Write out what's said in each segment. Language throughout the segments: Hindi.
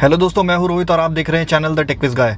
हेलो दोस्तों मैं हूं रोहित और आप देख रहे हैं चैनल द टेकविज गाय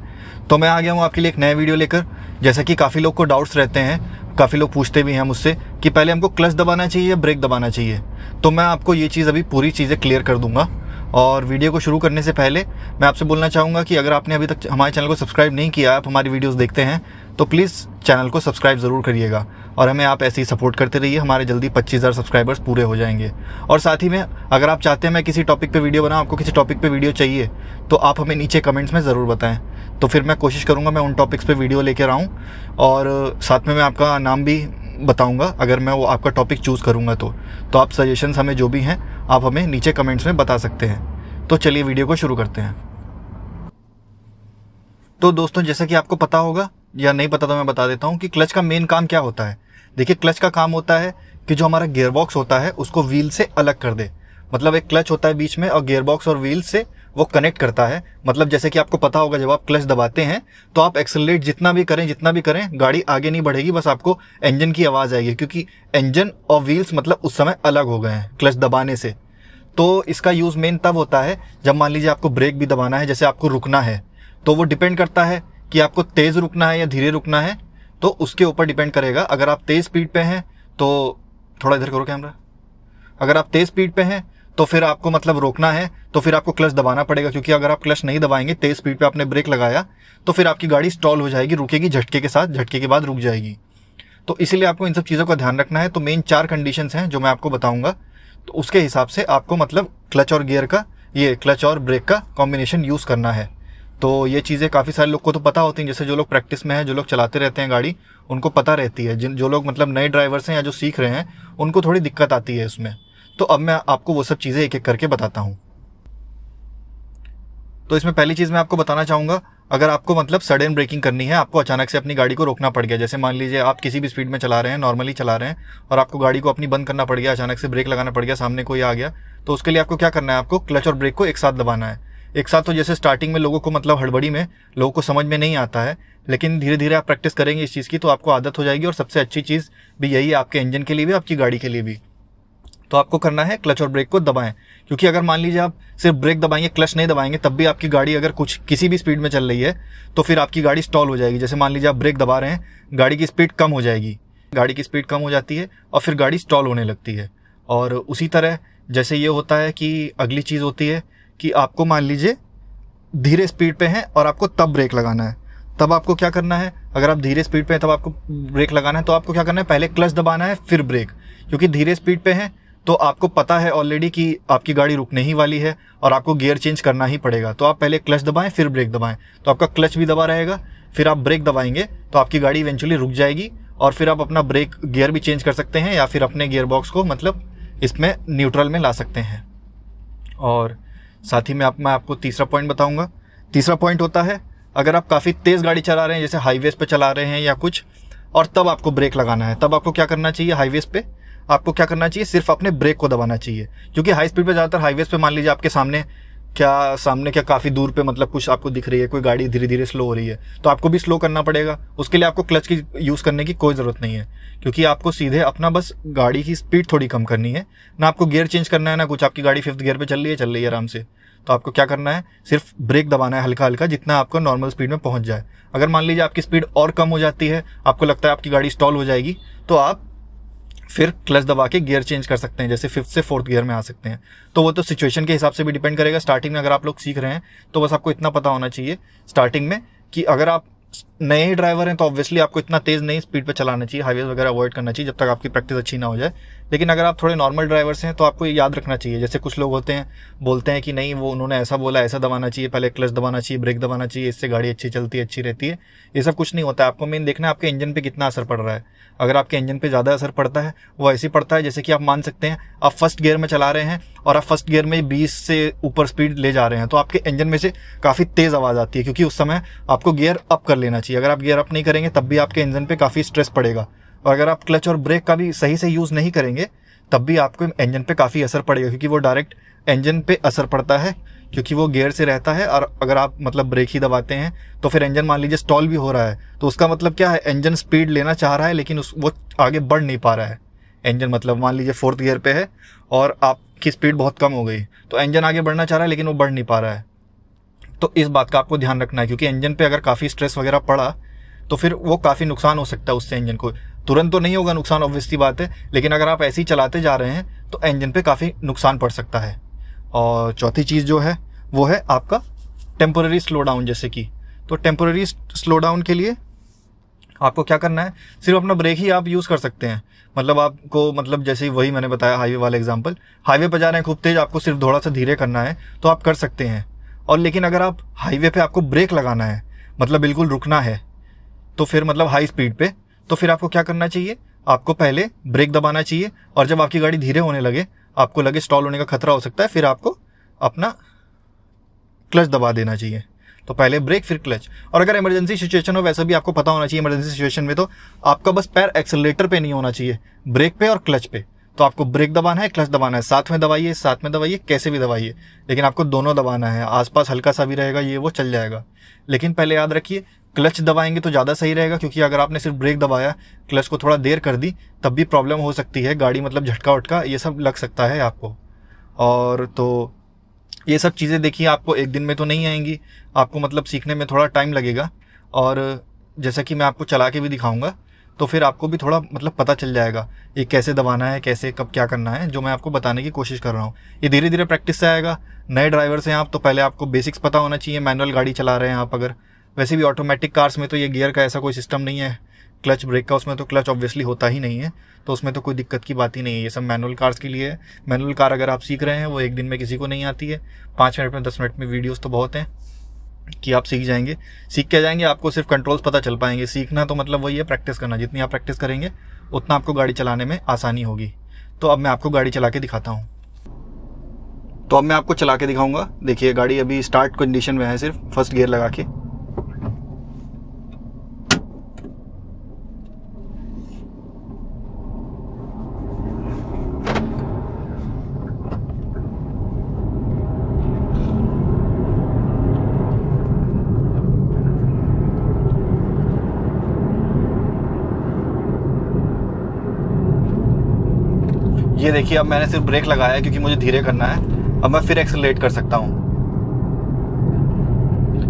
तो मैं आ गया हूं आपके लिए एक नया वीडियो लेकर जैसा कि काफ़ी लोग को डाउट्स रहते हैं काफ़ी लोग पूछते भी हैं मुझसे कि पहले हमको क्लच दबाना चाहिए या ब्रेक दबाना चाहिए तो मैं आपको ये चीज़ अभी पूरी चीज़ें क्लियर कर दूंगा और वीडियो को शुरू करने से पहले मैं आपसे बोलना चाहूँगा कि अगर आपने अभी तक हमारे चैनल को सब्सक्राइब नहीं किया आप हमारी वीडियोस देखते हैं तो प्लीज़ चैनल को सब्सक्राइब ज़रूर करिएगा और हमें आप ऐसे ही सपोर्ट करते रहिए हमारे जल्दी 25000 सब्सक्राइबर्स पूरे हो जाएंगे और साथ ही में अगर आप चाहते हैं मैं किसी टॉपिक पे वीडियो बनाऊँ आपको किसी टॉपिक पे वीडियो चाहिए तो आप हमें नीचे कमेंट्स में ज़रूर बताएं तो फिर मैं कोशिश करूँगा मैं उन टॉपिक्स पर वीडियो लेकर आऊँ और साथ में मैं आपका नाम भी बताऊँगा अगर मैं वो आपका टॉपिक चूज़ करूँगा तो, तो आप सजेशन हमें जो भी हैं आप हमें नीचे कमेंट्स में बता सकते हैं तो चलिए वीडियो को शुरू करते हैं तो दोस्तों जैसा कि आपको पता होगा या नहीं पता तो मैं बता देता हूँ कि क्लच का मेन काम क्या होता है देखिए क्लच का काम होता है कि जो हमारा गेयरबॉक्स होता है उसको व्हील से अलग कर दे मतलब एक क्लच होता है बीच में और गेयरबॉक्स और व्हील से वो कनेक्ट करता है मतलब जैसे कि आपको पता होगा जब आप क्लच दबाते हैं तो आप एक्सेलरेट जितना भी करें जितना भी करें गाड़ी आगे नहीं बढ़ेगी बस आपको इंजन की आवाज़ आएगी क्योंकि इंजन और व्हील्स मतलब उस समय अलग हो गए हैं क्लच दबाने से तो इसका यूज़ मेन तब होता है जब मान लीजिए आपको ब्रेक भी दबाना है जैसे आपको रुकना है तो वो डिपेंड करता है कि आपको तेज़ रुकना है या धीरे रुकना है तो उसके ऊपर डिपेंड करेगा अगर आप तेज़ स्पीड पे हैं तो थोड़ा इधर करो कैमरा अगर आप तेज़ स्पीड पे हैं तो फिर आपको मतलब रोकना है तो फिर आपको क्लच दबाना पड़ेगा क्योंकि अगर आप क्लच नहीं दबाएंगे तेज स्पीड पे आपने ब्रेक लगाया तो फिर आपकी गाड़ी स्टॉल हो जाएगी रुकेगी झटके के साथ झटके के बाद रुक जाएगी तो इसीलिए आपको इन सब चीज़ों का ध्यान रखना है तो मेन चार कंडीशंस हैं जो मैं आपको बताऊंगा तो उसके हिसाब से आपको मतलब क्लच और गियर का ये क्लच और ब्रेक का कॉम्बिनेशन यूज़ करना है तो ये चीज़ें काफ़ी सारे लोग को तो पता होती हैं जैसे जो लोग प्रैक्टिस में हैं जो लोग चलाते रहते हैं गाड़ी उनको पता रहती है जिन जो लोग मतलब नए ड्राइवर्स हैं या जो सीख रहे हैं उनको थोड़ी दिक्कत आती है इसमें तो अब मैं आपको वो सब चीज़ें एक एक करके बताता हूँ तो इसमें पहली चीज़ मैं आपको बताना चाहूँगा अगर आपको मतलब सडन ब्रेकिंग करनी है आपको अचानक से अपनी गाड़ी को रोकना पड़ गया जैसे मान लीजिए आप किसी भी स्पीड में चला रहे हैं नॉर्मली चला रहे हैं और आपको गाड़ी को अपनी बंद करना पड़ गया अचानक से ब्रेक लगाना पड़ गया सामने कोई आ गया तो उसके लिए आपको क्या करना है आपको क्लच और ब्रेक को एक साथ दबाना है एक साथ तो जैसे स्टार्टिंग में लोगों को मतलब हड़बड़ी में लोगों को समझ में नहीं आता है लेकिन धीरे धीरे आप प्रैक्टिस करेंगे इस चीज़ की तो आपको आदत हो जाएगी और सबसे अच्छी चीज़ भी यही है आपके इंजन के लिए भी आपकी गाड़ी के लिए भी तो आपको करना है क्लच और ब्रेक को दबाएं क्योंकि अगर मान लीजिए आप सिर्फ ब्रेक दबाएंगे क्लच नहीं दबाएंगे तब भी आपकी गाड़ी अगर कुछ किसी भी स्पीड में चल रही है तो फिर आपकी गाड़ी स्टॉल हो जाएगी जैसे मान लीजिए आप ब्रेक दबा रहे हैं गाड़ी की स्पीड कम हो जाएगी गाड़ी की स्पीड कम हो जाती है और फिर गाड़ी स्टॉल होने लगती है और उसी तरह जैसे ये होता है कि अगली चीज़ होती है कि आपको मान लीजिए धीरे स्पीड पे हैं और आपको तब ब्रेक लगाना है तब आपको क्या करना है अगर आप धीरे स्पीड पे हैं तब आपको ब्रेक लगाना है तो आपको क्या करना है पहले क्लच दबाना है फिर ब्रेक क्योंकि धीरे स्पीड पे हैं तो आपको पता है ऑलरेडी कि आपकी गाड़ी रुकने ही वाली है और आपको गियर चेंज करना ही पड़ेगा तो आप पहले क्लच दबाएं फिर ब्रेक दबाएं तो आपका क्लच भी दबा रहेगा फिर आप ब्रेक दबाएंगे तो आपकी गाड़ी इवेंचुअली रुक जाएगी और फिर आप अपना ब्रेक गियर भी चेंज कर सकते हैं या फिर अपने गियर बॉक्स को मतलब इसमें न्यूट्रल में ला सकते हैं और साथ ही में आप मैं आपको तीसरा पॉइंट बताऊंगा तीसरा पॉइंट होता है अगर आप काफ़ी तेज़ गाड़ी चला रहे हैं जैसे हाईवेज पर चला रहे हैं या कुछ और तब आपको ब्रेक लगाना है तब आपको क्या करना चाहिए हाईवेज पर आपको क्या करना चाहिए सिर्फ अपने ब्रेक को दबाना चाहिए क्योंकि हाई स्पीड पर ज़्यादातर हाईवेज पर मान लीजिए आपके सामने क्या सामने क्या काफ़ी दूर पे मतलब कुछ आपको दिख रही है कोई गाड़ी धीरे धीरे स्लो हो रही है तो आपको भी स्लो करना पड़ेगा उसके लिए आपको क्लच की यूज़ करने की कोई ज़रूरत नहीं है क्योंकि आपको सीधे अपना बस गाड़ी की स्पीड थोड़ी कम करनी है ना आपको गियर चेंज करना है ना कुछ आपकी गाड़ी फिफ्थ गियर पर चल रही है चल रही है आराम से तो आपको क्या करना है सिर्फ ब्रेक दबाना है हल्का हल्का जितना आपको नॉर्मल स्पीड में पहुंच जाए अगर मान लीजिए आपकी स्पीड और कम हो जाती है आपको लगता है आपकी गाड़ी स्टॉल हो जाएगी तो आप फिर क्लच दबा के गियर चेंज कर सकते हैं जैसे फिफ्थ से फोर्थ गियर में आ सकते हैं तो वो तो सिचुएशन के हिसाब से भी डिपेंड करेगा स्टार्टिंग में अगर आप लोग सीख रहे हैं तो बस आपको इतना पता होना चाहिए स्टार्टिंग में कि अगर आप नए ड्राइवर हैं तो ऑब्वियसली आपको इतना तेज़ नहीं स्पीड पर चलाना चाहिए हाईवे वगैरह अवॉइड करना चाहिए जब तक आपकी प्रैक्टिस अच्छी ना हो जाए लेकिन अगर आप थोड़े नॉर्मल ड्राइवर्स हैं तो आपको ये याद रखना चाहिए जैसे कुछ लोग होते हैं बोलते हैं कि नहीं वो उन्होंने ऐसा बोला ऐसा दबाना चाहिए पहले क्लच दबाना चाहिए ब्रेक दबाना चाहिए इससे गाड़ी अच्छी चलती है अच्छी रहती है ये सब कुछ नहीं होता है आपको मेन देखना है आपके इंजन पर कितना असर पड़ रहा है अगर आपके इंजन पर ज़्यादा असर पड़ता है वो ऐसे पड़ता है जैसे कि आप मान सकते हैं आप फर्स्ट गियर में चला रहे हैं और आप फर्स्ट गियर में बीस से ऊपर स्पीड ले जा रहे हैं तो आपके इंजन में से काफ़ी तेज़ आवाज़ आती है क्योंकि उस समय आपको गियर अप कर लेना चाहिए अगर आप गियर अप नहीं करेंगे तब भी आपके इंजन पे काफ़ी स्ट्रेस पड़ेगा और अगर आप क्लच और ब्रेक का भी सही से यूज़ नहीं करेंगे तब भी आपको इंजन पे काफ़ी असर पड़ेगा क्योंकि वो डायरेक्ट इंजन पे असर पड़ता है क्योंकि वो गियर से रहता है और अगर आप मतलब ब्रेक ही दबाते हैं तो फिर इंजन मान लीजिए स्टॉल भी हो रहा है तो उसका मतलब क्या है इंजन स्पीड लेना चाह रहा है लेकिन उस वो आगे बढ़ नहीं पा रहा है इंजन मतलब मान लीजिए फोर्थ गियर पे है और आपकी स्पीड बहुत कम हो गई तो इंजन आगे बढ़ना चाह रहा है लेकिन वो बढ़ नहीं पा रहा है तो इस बात का आपको ध्यान रखना है क्योंकि इंजन पे अगर काफ़ी स्ट्रेस वगैरह पड़ा तो फिर वो काफ़ी नुकसान हो सकता है उससे इंजन को तुरंत तो नहीं होगा नुकसान ऑब्वियसली बात है लेकिन अगर आप ऐसे ही चलाते जा रहे हैं तो इंजन पे काफ़ी नुकसान पड़ सकता है और चौथी चीज़ जो है वो है आपका टेम्पोरी स्लो डाउन जैसे कि तो टेम्पोरेरी स्लो डाउन के लिए आपको क्या करना है सिर्फ अपना ब्रेक ही आप यूज़ कर सकते हैं मतलब आपको मतलब जैसे ही वही मैंने बताया हाईवे वाला एग्जाम्पल हाईवे पर जा रहे हैं खूब तेज़ आपको सिर्फ थोड़ा सा धीरे करना है तो आप कर सकते हैं और लेकिन अगर आप हाईवे पे आपको ब्रेक लगाना है मतलब बिल्कुल रुकना है तो फिर मतलब हाई स्पीड पे तो फिर आपको क्या करना चाहिए आपको पहले ब्रेक दबाना चाहिए और जब आपकी गाड़ी धीरे होने लगे आपको लगे स्टॉल होने का खतरा हो सकता है फिर आपको अपना क्लच दबा देना चाहिए तो पहले ब्रेक फिर क्लच और अगर इमरजेंसी सिचुएशन हो वैसे भी आपको पता होना चाहिए इमरजेंसी सिचुएशन में तो आपका बस पैर एक्सलेटर पे नहीं होना चाहिए ब्रेक पे और क्लच पे तो आपको ब्रेक दबाना है क्लच दबाना है साथ में दबाइए साथ में दबाइए कैसे भी दबाइए लेकिन आपको दोनों दबाना है आसपास हल्का सा भी रहेगा ये वो चल जाएगा लेकिन पहले याद रखिए क्लच दबाएंगे तो ज़्यादा सही रहेगा क्योंकि अगर आपने सिर्फ ब्रेक दबाया क्लच को थोड़ा देर कर दी तब भी प्रॉब्लम हो सकती है गाड़ी मतलब झटका उटका ये सब लग सकता है आपको और तो ये सब चीज़ें देखिए आपको एक दिन में तो नहीं आएंगी आपको मतलब सीखने में थोड़ा टाइम लगेगा और जैसा कि मैं आपको चला के भी दिखाऊंगा तो फिर आपको भी थोड़ा मतलब पता चल जाएगा ये कैसे दबाना है कैसे कब क्या करना है जो मैं आपको बताने की कोशिश कर रहा हूँ ये धीरे धीरे प्रैक्टिस से आएगा नए ड्राइवर से आप तो पहले आपको बेसिक्स पता होना चाहिए मैनुअल गाड़ी चला रहे हैं आप अगर वैसे भी ऑटोमेटिक कार्स में तो ये गियर का ऐसा कोई सिस्टम नहीं है क्लच ब्रेक का उसमें तो क्लच ऑब्वियसली होता ही नहीं है तो उसमें तो कोई दिक्कत की बात ही नहीं है ये सब मैनुअल कार्स के लिए मैनुअल कार अगर आप सीख रहे हैं वो एक दिन में किसी को नहीं आती है पाँच मिनट में दस मिनट में वीडियोज़ तो बहुत हैं कि आप सीख जाएंगे सीख के जाएंगे आपको सिर्फ कंट्रोल्स पता चल पाएंगे सीखना तो मतलब वही है प्रैक्टिस करना जितनी आप प्रैक्टिस करेंगे उतना आपको गाड़ी चलाने में आसानी होगी तो अब मैं आपको गाड़ी चला के दिखाता हूँ तो अब मैं आपको चला के दिखाऊंगा देखिए गाड़ी अभी स्टार्ट कंडीशन में है सिर्फ फर्स्ट गियर लगा के ये देखिए अब मैंने सिर्फ ब्रेक लगाया है क्योंकि मुझे धीरे करना है अब मैं फिर एक्सेलरेट कर सकता हूँ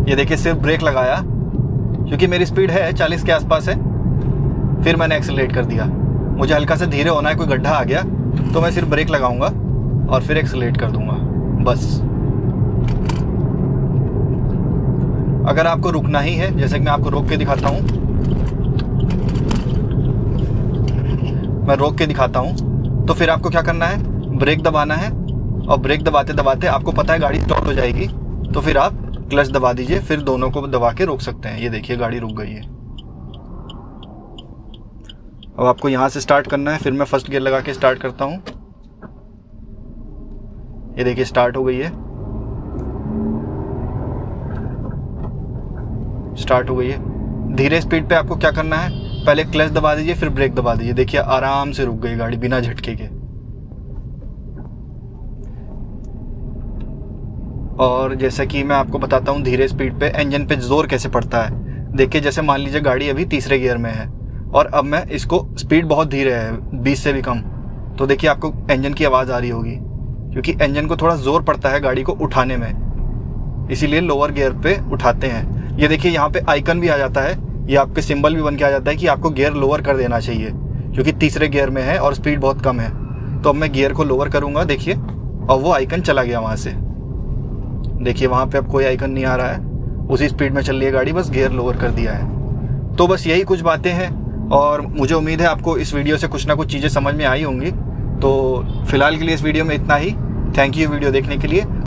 ये देखिए सिर्फ ब्रेक लगाया क्योंकि मेरी स्पीड है चालीस के आसपास है फिर मैंने एक्सेलरेट कर दिया मुझे हल्का से धीरे होना है कोई गड्ढा आ गया तो मैं सिर्फ ब्रेक लगाऊंगा और फिर एक्सेलरेट कर दूंगा बस अगर आपको रुकना ही है जैसे कि मैं आपको रोक के दिखाता हूँ मैं रोक के दिखाता हूँ तो फिर आपको क्या करना है ब्रेक दबाना है और ब्रेक दबाते दबाते आपको पता है गाड़ी स्टॉप हो जाएगी तो फिर आप क्लच दबा दीजिए फिर दोनों को दबा के रोक सकते हैं ये देखिए गाड़ी रुक गई है अब आपको यहाँ से स्टार्ट करना है फिर मैं फर्स्ट गियर लगा के स्टार्ट करता हूँ ये देखिए स्टार्ट हो गई है स्टार्ट हो गई है धीरे स्पीड पे आपको क्या करना है पहले क्लच दबा दीजिए फिर ब्रेक दबा दीजिए देखिए आराम से रुक गई गाड़ी बिना झटके के और जैसा कि मैं आपको बताता हूँ धीरे स्पीड पे इंजन पे जोर कैसे पड़ता है देखिए जैसे मान लीजिए गाड़ी अभी तीसरे गियर में है और अब मैं इसको स्पीड बहुत धीरे है बीस से भी कम तो देखिए आपको इंजन की आवाज़ आ रही होगी क्योंकि इंजन को थोड़ा ज़ोर पड़ता है गाड़ी को उठाने में इसीलिए लोअर गियर पे उठाते हैं ये देखिए यहाँ पे आइकन भी आ जाता है ये आपके सिंबल भी बन के आ जाता है कि आपको गियर लोअर कर देना चाहिए क्योंकि तीसरे गियर में है और स्पीड बहुत कम है तो अब मैं गियर को लोअर करूँगा देखिए और वो आइकन चला गया वहाँ से देखिए वहाँ पर अब कोई आइकन नहीं आ रहा है उसी स्पीड में चल रही है गाड़ी बस गियर लोअर कर दिया है तो बस यही कुछ बातें हैं और मुझे उम्मीद है आपको इस वीडियो से कुछ ना कुछ चीज़ें समझ में आई होंगी तो फिलहाल के लिए इस वीडियो में इतना ही थैंक यू वीडियो देखने के लिए